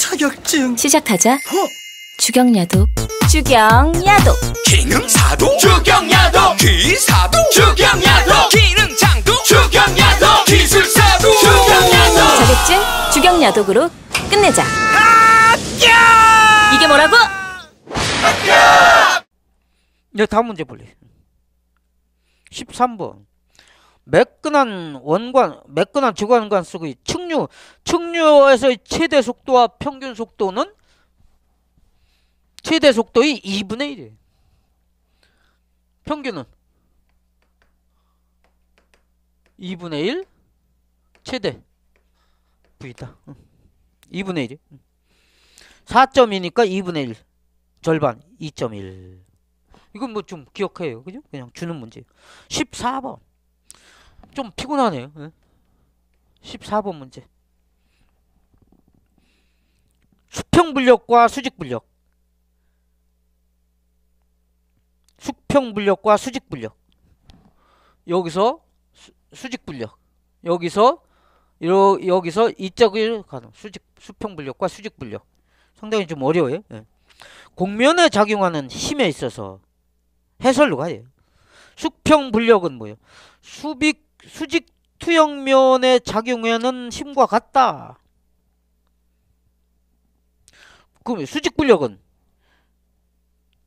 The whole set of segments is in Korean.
자격증 시작하자 허! 어? 주경야독 주경야독 기능사도 주경야독 기사도 주경야독 기능장도 주경야독 기술사도 주경야독 자격증 주경야독으로 끝내자 합 이게 뭐라고? 합야 네, 다음 문제 볼래 13번 매끈한 원관, 매끈한 주관관 속의 측류, 측류에서의 최대 속도와 평균 속도는 최대 속도의 2분의 1이에요. 평균은 2분의 1 최대 V다. 응. 2분의 1이 4.2니까 2분의 1 절반 2.1 이건 뭐 좀 기억해요. 그죠? 그냥 주는 문제. 14번 좀 피곤하네요. 14번 예? 문제. 수평불력과 수직불력. 수평불력과 수직불력. 여기서 수, 직불력 여기서 이 여기서 이쪽으 가는 수직 수평불력과 수직불력. 상당히 좀 어려워요. 네. 예. 공면에 작용하는 힘에 있어서 해설로 가요. 수평불력은 뭐예요? 수직 수직 투영면의 작용에는 힘과 같다. 그럼 수직 불력은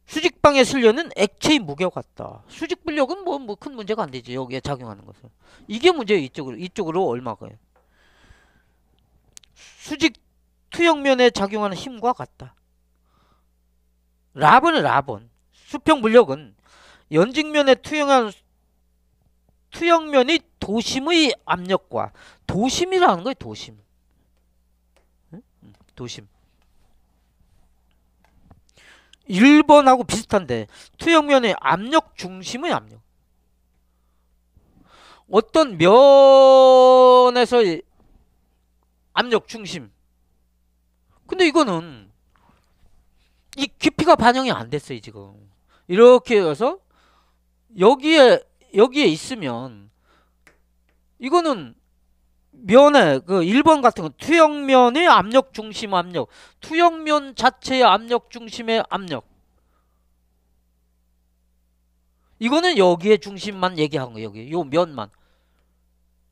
수직방에 실려는 액체의 무게 와 같다. 수직 불력은 뭐큰 뭐 문제가 안 되지. 여기에 작용하는 것은. 이게 문제예요. 이쪽으로. 이쪽으로 얼마가요. 수직 투영면에 작용하는 힘과 같다. 라본은 라본. 수평 물력은 연직면에 투영한 투영면이 도심의 압력과 도심이라는 거예요. 도심. 응? 도심. 1번하고 비슷한데 투영면의 압력 중심의 압력. 어떤 면에서의 압력 중심. 근데 이거는 이 깊이가 반영이 안 됐어요, 지금. 이렇게 해서 여기에 여기에 있으면 이거는 면에 그 1번 같은 거 투영면의 압력 중심 압력 투영면 자체의 압력 중심의 압력 이거는 여기에 중심만 얘기한 거예요 여기 요 면만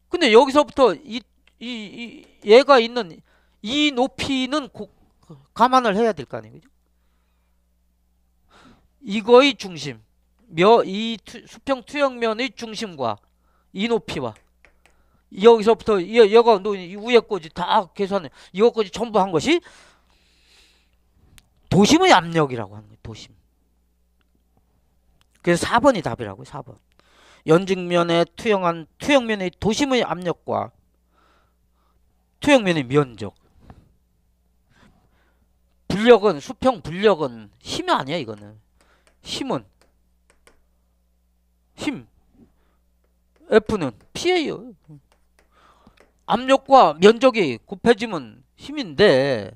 근데 여기서부터 이, 이, 이 얘가 있는 이 높이는 고, 감안을 해야 될 거 아니에요 그죠? 이거의 중심 면이 투, 수평 투영면의 중심과 이 높이와 여기서부터 여, 여가 너 위에 거지 다 계산해 이것까지 전부 한 것이 도심의 압력이라고 하는 거예요. 도심. 그래서 4번이 답이라고요. 4번. 연직면에 투영한 투영면의 도심의 압력과 투영면의 면적. 불력은 수평 불력은 힘이 아니야 이거는. 힘은 힘. F는 P예요. 압력과 면적이 곱해지면 힘인데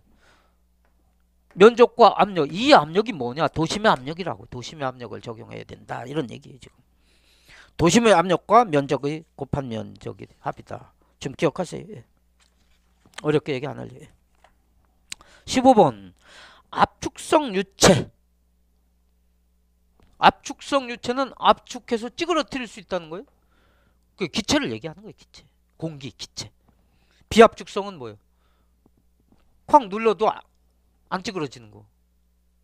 면적과 압력 이 압력이 뭐냐 도심의 압력이라고 도심의 압력을 적용해야 된다 이런 얘기예요 지금 도심의 압력과 면적의 곱한 면적이 합이다 지금 기억하세요 예. 어렵게 얘기 안 할래요 15번 압축성 유체 압축성 유체는 압축해서 찌그러뜨릴 수 있다는 거예요 그 기체를 얘기하는 거예요 기체 공기 기체 비압축성은 뭐예요? 확 눌러도 아, 안 찌그러지는 거.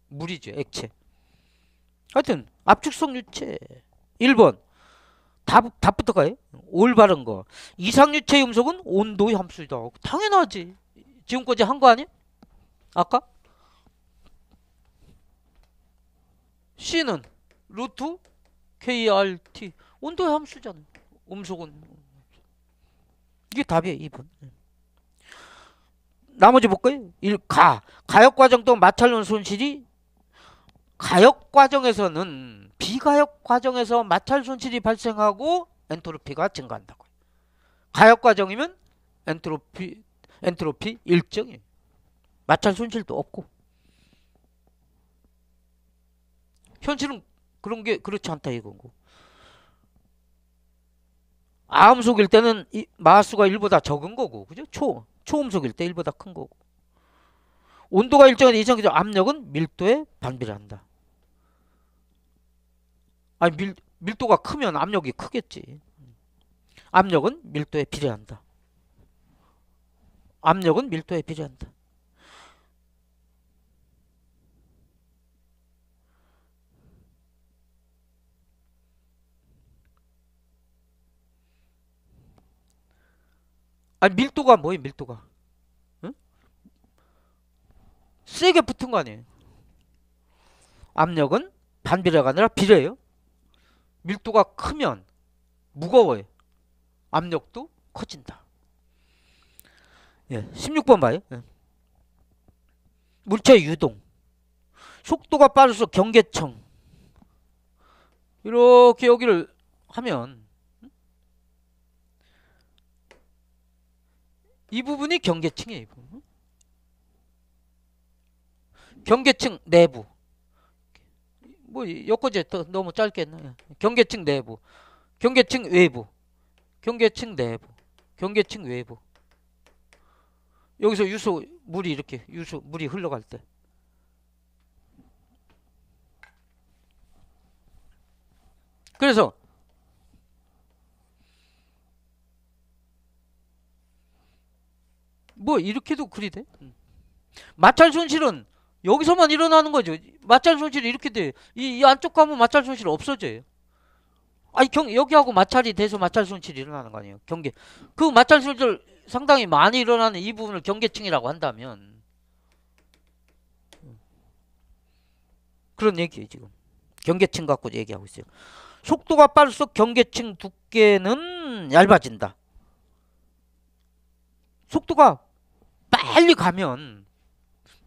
물이죠. 액체. 하여튼 압축성 유체. 1번. 답, 답부터 가요. 올바른 거. 이상유체 음속은 온도 함수이다. 당연하지. 지금까지 한 거 아니야? 아까? C는 루트 KRT. 온도 함수잖아. 음속은. 이게 답이에요 2번 나머지 볼까요? 1. 가 가역과정 또 마찰론 손실이 가역과정에서는 비가역과정에서 마찰 손실이 발생하고 엔트로피가 증가한다고 가역과정이면 엔트로피 엔트로피 일정이 마찰 손실도 없고 현실은 그런 게 그렇지 않다 이건고 암속일 때는 이 마수가 1보다 적은 거고 그죠? 초 초음속일 때 1보다 큰 거고 온도가 일정한 이상 기준 압력은 밀도에 반비례한다. 아니 밀 밀도가 크면 압력이 크겠지. 압력은 밀도에 비례한다. 압력은 밀도에 비례한다. 아니 밀도가 뭐예요 밀도가 응? 세게 붙은 거 아니에요 압력은 반비례가 아니라 비례예요 밀도가 크면 무거워요 압력도 커진다 예, 16번 봐요 예. 물체 유동 속도가 빠를서 경계청 이렇게 여기를 하면 이 부분이 경계층이에요. 이 부분. 경계층 내부. 뭐 여기까지 너무 짧겠네. 경계층 내부. 경계층 외부. 경계층 내부. 경계층 외부. 여기서 유수 물이 이렇게 유수 물이 흘러갈 때. 그래서 뭐 이렇게도 그리 돼? 마찰 손실은 여기서만 일어나는 거죠. 마찰 손실이 이렇게 돼. 이, 이 안쪽 가면 마찰 손실 없어져요. 아니 경 여기하고 마찰이 돼서 마찰 손실이 일어나는 거 아니에요. 경계. 그 마찰 손실 상당히 많이 일어나는 이 부분을 경계층이라고 한다면 그런 얘기예요, 지금. 경계층 갖고 얘기하고 있어요. 속도가 빠를수록 경계층 두께는 얇아진다. 속도가 빨리 가면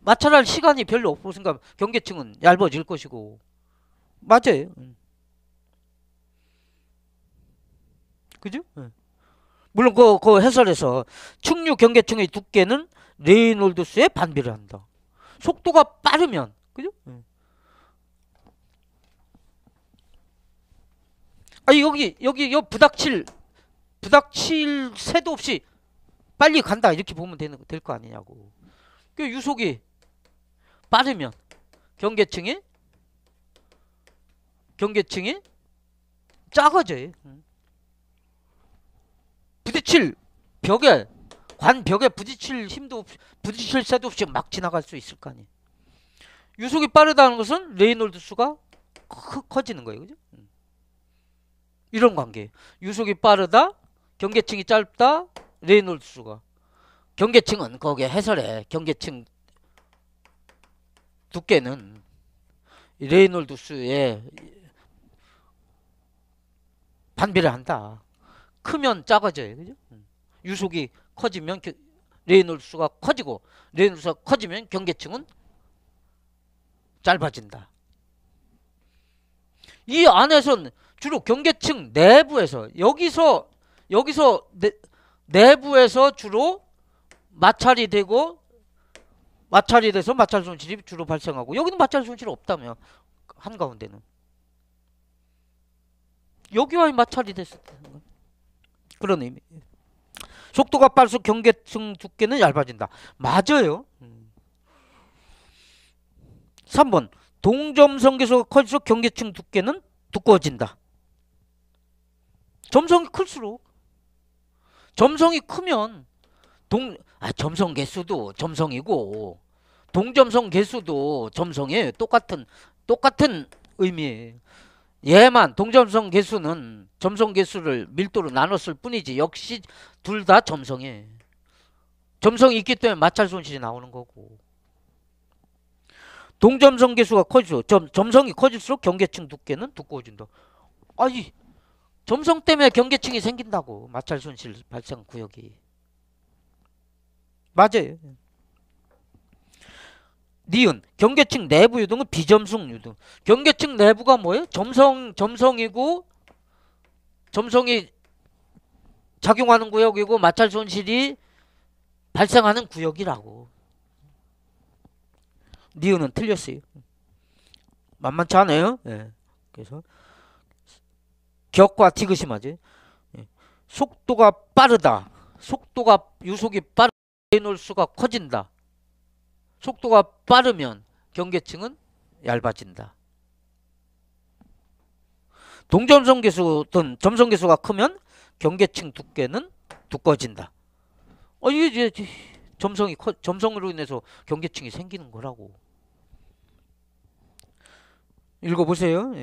마찰할 시간이 별로 없고 생각 경계층은 얇아질 것이고 맞아요. 그죠? 물론 그, 그 해설에서 충류 경계층의 두께는 레이놀드스에 반비례 한다. 속도가 빠르면 그죠? 아 여기 여기 여 부닥칠 부닥칠 새도 없이 빨리 간다 이렇게 보면 되는 될 거 아니냐고. 그 유속이 빠르면 경계층이 경계층이 작아져요. 부딪힐 벽에 관 벽에 부딪힐 힘도 없이 부딪힐 새도 없이 막 지나갈 수 있을 거 아니에요. 유속이 빠르다는 것은 레이놀드 수가 커, 커지는 거예요. 그죠? 이런 관계. 유속이 빠르다, 경계층이 짧다, 레놀수가 경계층은 거기에 해설에 경계층 두께는 레이놀드스의 반비를 한다. 크면 작아져요. 그죠? 음. 유속이 커지면 레이놀드스가 커지고 레이놀드스가 커지면 경계층은 짧아진다. 이 안에선 주로 경계층 내부에서 여기서 여기서 내, 내부에서 주로 마찰이 되고 마찰이 돼서 마찰 손실이 주로 발생하고 여기는 마찰 손실없다면 한가운데는 여기와 마찰이 됐을 때 그런 의미 속도가 빠르수 경계층 두께는 얇아진다 맞아요 3번 동점성 계수가 클수록 경계층 두께는 두꺼워진다 점성이 클수록 점성이 크면 동 아 점성 개수도 점성이고 동점성 개수도 점성에 똑같은 똑같은 의미예요. 얘만 동점성 개수는 점성 개수를 밀도로 나눴을 뿐이지 역시 둘 다점성에 점성이 있기 때문에 마찰 손실이 나오는 거고. 동점성 개수가 커지죠. 점, 점성이 커질수록 경계층 두께는 두꺼워진다. 아니 점성 때문에 경계층이 생긴다고 마찰 손실 발생 구역이 맞아요 니은 경계층 내부 유동은 비점성 유동 경계층 내부가 뭐예요? 점성 점성이고 점성이 작용하는 구역이고 마찰 손실이 발생하는 구역이라고 니은은 틀렸어요 만만치 않아요 예. 그래서 격과 티그시 맞지? 예. 속도가 빠르다. 속도가 유속이 빠르 놓을 수가 커진다. 속도가 빠르면 경계층은 얇아진다. 동점성 계수든 점성 계수가 크면 경계층 두께는 두꺼진다. 어 이게 이제 점성이 커, 점성으로 인해서 경계층이 생기는 거라고. 읽어보세요. 예.